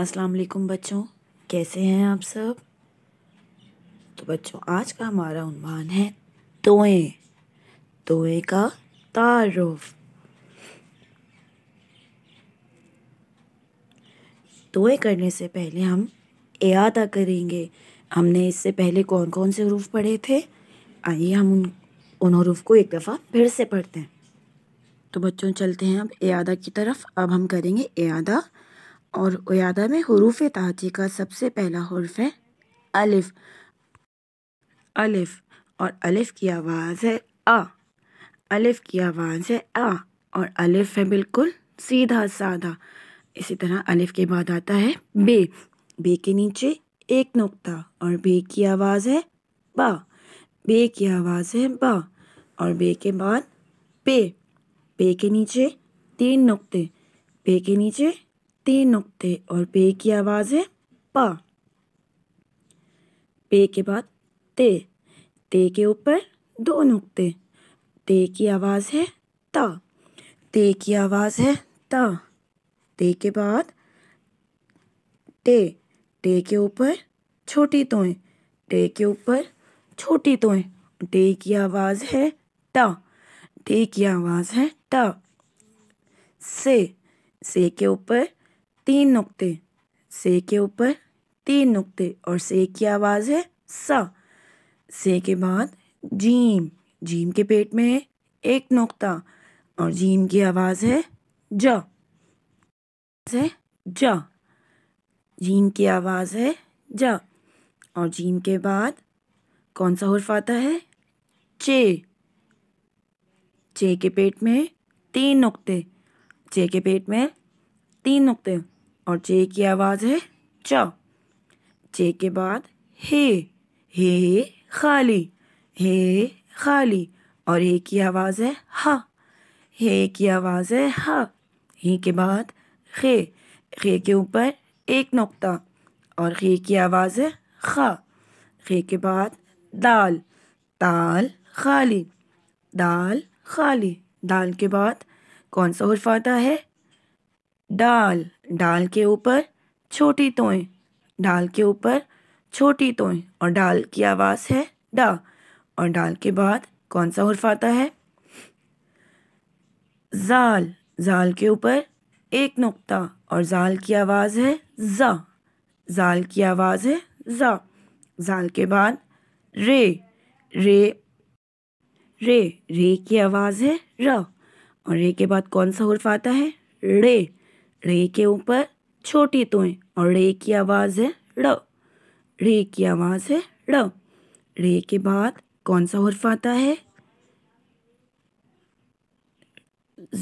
अस्सलाम वालेकुम बच्चों कैसे हैं आप सब तो बच्चों आज का हमारा उन्वान है तोए तोए का तारुफ तोए करने से पहले हम अदा करेंगे हमने इससे पहले कौन कौन से हरूफ पढ़े थे आइए हम उन उन हरूफ को एक दफ़ा फिर से पढ़ते हैं तो बच्चों चलते हैं अब अदा की तरफ अब हम करेंगे अदा और उयादा में हरूफ ताती का सबसे पहला हरफ है अलिफ अलिफ और अलिफ की आवाज़ है आ अलिफ की आवाज़ है आ और अलिफ है बिल्कुल सीधा साधा इसी तरह अलिफ के बाद आता है बे बे के नीचे एक नुक्ता और बे की आवाज़ है बा बे की आवाज़ है बा और बे के बाद पे पे के नीचे तीन नुक्ते पे के नीचे ते नुक्ते और पे की आवाज़ है प पे के बाद ते ते के ऊपर दो नुक्ते ते की आवाज़ है त ते की आवाज़ है त ते के बाद टे टे के ऊपर छोटी तोएं टे के ऊपर छोटी तोएं टे की आवाज़ है टा टे की आवाज़ है टा से से के ऊपर तीन नुक्ते से के ऊपर तीन नुक्ते और से की आवाज़ है सा से के बाद जीम जीम के पेट में है एक नुक्ता और जीम की आवाज़ है ज है ज जीम की आवाज़ है ज और जीम के बाद कौन सा हर्फ आता है चे चे के पेट में तीन नुक्ते चे के पेट में तीन नुक्ते और चे की आवाज़ है च चे के बाद हे हे खाली हे खाली और हे की आवाज़ है ह हे की आवाज़ है ह हे के बाद खे खे के ऊपर एक नुक्ता और खे की आवाज़ है खा खे के बाद दाल दाल खाली दाल खाली दाल के बाद कौन सा हर्फ आता है डाल डाल के ऊपर छोटी तोय डाल के ऊपर छोटी तोय और डाल की आवाज़ है डा और डाल के बाद कौन सा हर्फ आता है जाल जाल के ऊपर एक नुक्ता और जाल की आवाज़ है जा जाल की आवाज़ है जा जाल के बाद रे रे रे रे की आवाज़ है र और रे के बाद कौन सा हर्फ आता है रे रे के ऊपर छोटी तोएं और रे की आवाज़ है ड रे की आवाज़ है ड रे के बाद कौन सा हर्फ आता है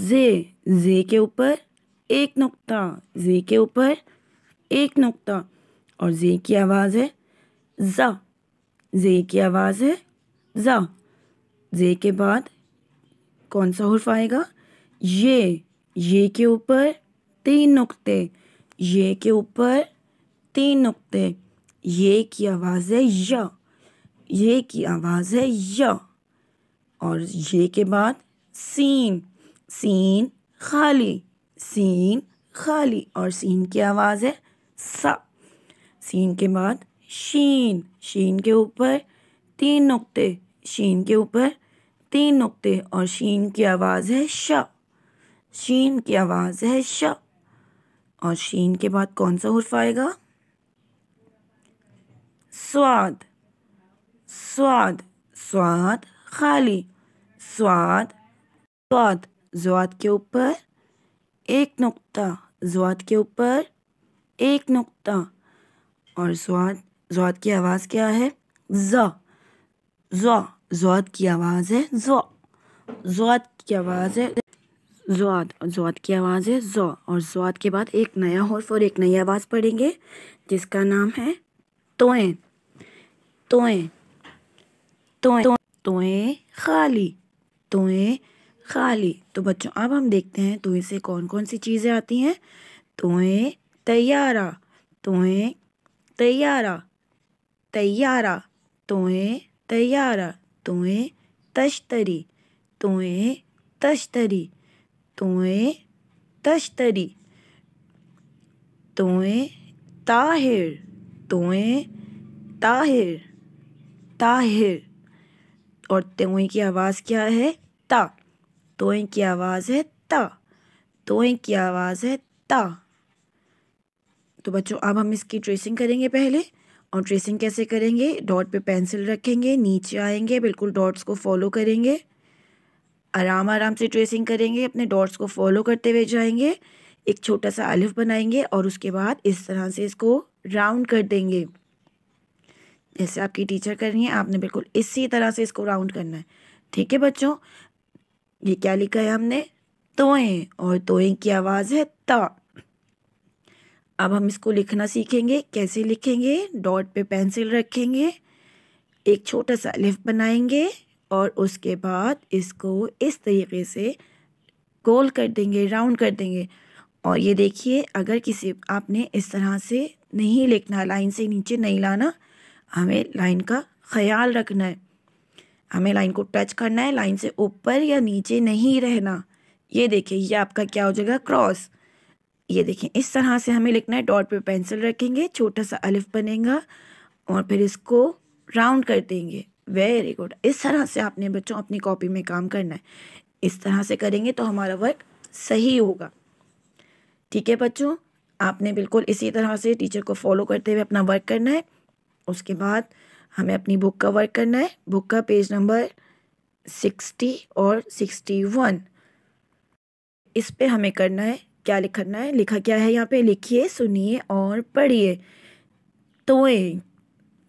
जे जे के ऊपर एक नुक्ता जे के ऊपर एक नुक्ता और जे की आवाज़ है ज़ा जे की आवाज़ है ज़ा जे के बाद कौन सा हर्फ आएगा ये ये के ऊपर तीन नुक्ते ये के ऊपर तीन नुक्ते ये की आवाज़ है य ये की आवाज़ है य और ये के बाद सीन सीन खाली सीन खाली और सीन की आवाज़ है सा सीन के बाद शीन शीन के ऊपर तीन नुक्ते शीन के ऊपर तीन नुक्ते और शीन की आवाज़ है श शीन की आवाज़ है श और शीन के बाद कौन सा हर्फ आएगा स्वाद स्वाद स्वाद खाली स्वाद स्वाद जवाद के ऊपर एक नुक्ता जवाद के ऊपर एक नुक्ता और स्वाद जवाद की आवाज़ क्या है ज जवाद की आवाज़ है जो जवाद की आवाज़ है जुआत और जुआत की आवाज़ है जो और जुआत के बाद एक नया हर्फ और एक नई आवाज़ पढ़ेंगे जिसका नाम है तोए तोए तोए तोए खाली तोए खाली तो बच्चों अब हम देखते हैं तोए से कौन कौन सी चीज़ें आती हैं तोए तैयारा तोए तैयारा तैयारा तोए तैयारा तोए तश्तरी तोए तश्तरी तोए तश्तरी तोए ताहिर तोए ताहिर ताहिर और तोए की आवाज़ क्या है ता तोए की आवाज़ है ता तोए की आवाज़ है ता तो बच्चों अब हम इसकी ट्रेसिंग करेंगे पहले और ट्रेसिंग कैसे करेंगे डॉट पे पेंसिल रखेंगे नीचे आएंगे बिल्कुल डॉट्स को फॉलो करेंगे आराम आराम से ट्रेसिंग करेंगे अपने डॉट्स को फॉलो करते हुए जाएंगे एक छोटा सा आलिफ बनाएंगे और उसके बाद इस तरह से इसको राउंड कर देंगे जैसे आपकी टीचर कर रही है आपने बिल्कुल इसी तरह से इसको राउंड करना है ठीक है बच्चों ये क्या लिखा है हमने तोएं और तोएं की आवाज़ है ता अब हम इसको लिखना सीखेंगे कैसे लिखेंगे डॉट पे पेंसिल रखेंगे एक छोटा सा लिफ्ट बनाएंगे और उसके बाद इसको इस तरीके से गोल कर देंगे राउंड कर देंगे और ये देखिए अगर किसी आपने इस तरह से नहीं लिखना लाइन से नीचे नहीं लाना हमें लाइन का ख्याल रखना है हमें लाइन को टच करना है लाइन से ऊपर या नीचे नहीं रहना ये देखिए ये आपका क्या हो जाएगा क्रॉस ये देखें इस तरह से हमें लिखना है डॉट पे पेंसिल रखेंगे छोटा सा अलिफ बनेगा और फिर इसको राउंड कर देंगे वेरी गुड इस तरह से आपने बच्चों अपनी कॉपी में काम करना है इस तरह से करेंगे तो हमारा वर्क सही होगा ठीक है बच्चों आपने बिल्कुल इसी तरह से टीचर को फॉलो करते हुए अपना वर्क करना है उसके बाद हमें अपनी बुक का वर्क करना है बुक का पेज नंबर सिक्सटी और सिक्सटी वन इस पे हमें करना है क्या लिखना है लिखा क्या है यहाँ पे लिखिए सुनिए और पढ़िए तोए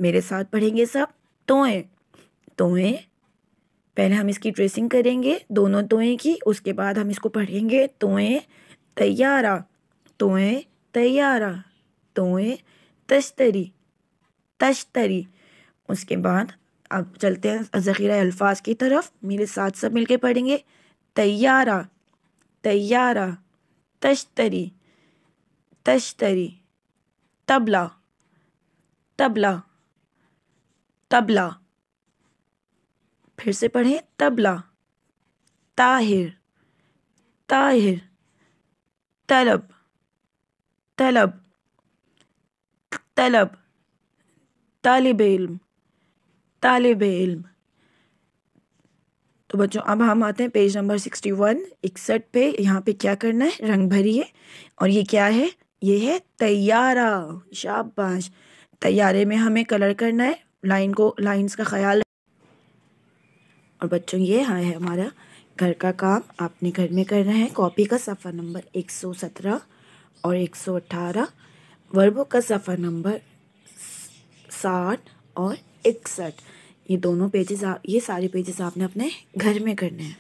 मेरे साथ पढ़ेंगे सब तोए तोएँ पहले हम इसकी ड्रेसिंग करेंगे दोनों तोएँ की उसके बाद हम इसको पढ़ेंगे तोएँ तैयारा तोएँ तैयारा तोएँ तश्तरी तश्तरी उसके बाद अब चलते हैं ज़ख़ीरा अल्फाज की तरफ मेरे साथ सब मिलके पढ़ेंगे तैयारा तैयारा तश्तरी तश्तरी तबला तबला तबला फिर से पढ़ें तबला ताहिर ताहिर तलब तलब तलब तालब इल्म तालब इल्म तो बच्चों अब हम आते हैं पेज नंबर सिक्सटी वन इकसठ पे यहाँ पे क्या करना है रंग भरिए और ये क्या है ये है तैयारा शाबाश तैयारे में हमें कलर करना है लाइन को लाइंस का ख्याल और बच्चों ये हाँ है हमारा घर का काम आपने घर में करना है कॉपी का सफ़ा नंबर 117 और 118 वर्बों का सफ़ा नंबर साठ और इकसठ ये दोनों पेजेस आप ये सारे पेजेस आपने अपने घर में करने हैं